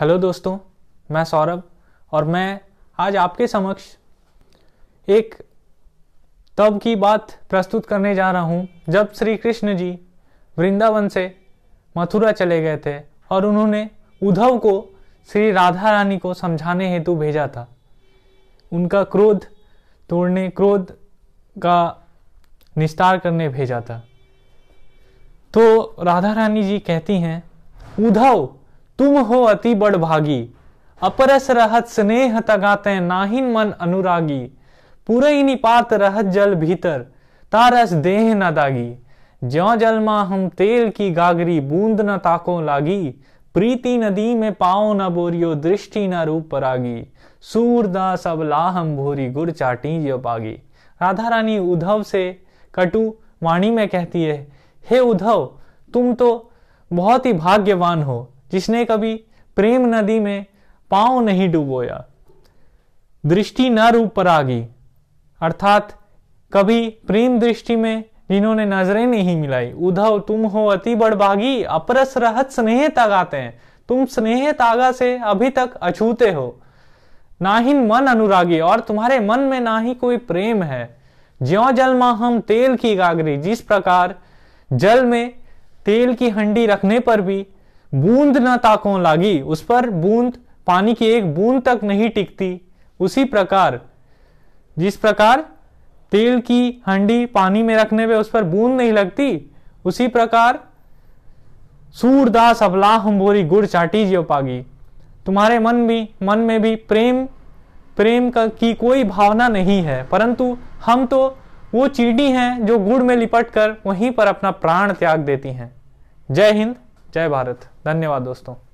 hello दोस्तों मैं सौरभ और मैं आज आपके समक्ष एक तब की बात प्रस्तुत करने जा रहा हूँ जब श्री कृष्ण जी वृंदावन से मथुरा चले गए थे और उन्होंने उद्धव को श्री राधा रानी को समझाने हेतु भेजा था उनका क्रोध तोड़ने क्रोध का निस्तार करने भेजा था तो राधा रानी जी कहती हैं उद्धव तुम हो अति बड़ भागी अपरस रहत स्नेह तगाते नाहिन मन अनुरागी पूरे निपात रहत जल भीतर तारस देह न दागी ज्यो मा हम तेल की गागरी बूंद न ताको लागी प्रीति नदी में पाओ न बोरियो दृष्टि न रूप परागी सूरदास अब लाहम भोरी गुड़ चाटी जो पागी राधा रानी उद्धव से कटु वाणी में कहती है हे उद्धव तुम तो बहुत ही भाग्यवान हो जिसने कभी प्रेम नदी में पांव नहीं डुबोया दृष्टि न रूप पर आगी अर्थात कभी प्रेम दृष्टि में जिन्होंने नजरें नहीं मिलाई उधव तुम हो अति बड़भागी अपरस रहत स्नेह तगाते हैं तुम स्नेह तागा से अभी तक अछूते हो ना ही मन अनुरागी और तुम्हारे मन में ना ही कोई प्रेम है ज्यो जल मा हम तेल की गागरी जिस प्रकार जल में तेल की हंडी रखने पर भी बूंद न ताकों लागी उस पर बूंद पानी की एक बूंद तक नहीं टिकती उसी प्रकार जिस प्रकार तेल की हंडी पानी में रखने पे उस पर बूंद नहीं लगती उसी प्रकार सूरदास अबला हम बोरी गुड़ चाटी जो पागी तुम्हारे मन भी मन में भी प्रेम प्रेम का की कोई भावना नहीं है परंतु हम तो वो चीटी हैं जो गुड़ में लिपट कर वहीं पर अपना प्राण त्याग देती हैं जय हिंद जय भारत धन्यवाद दोस्तों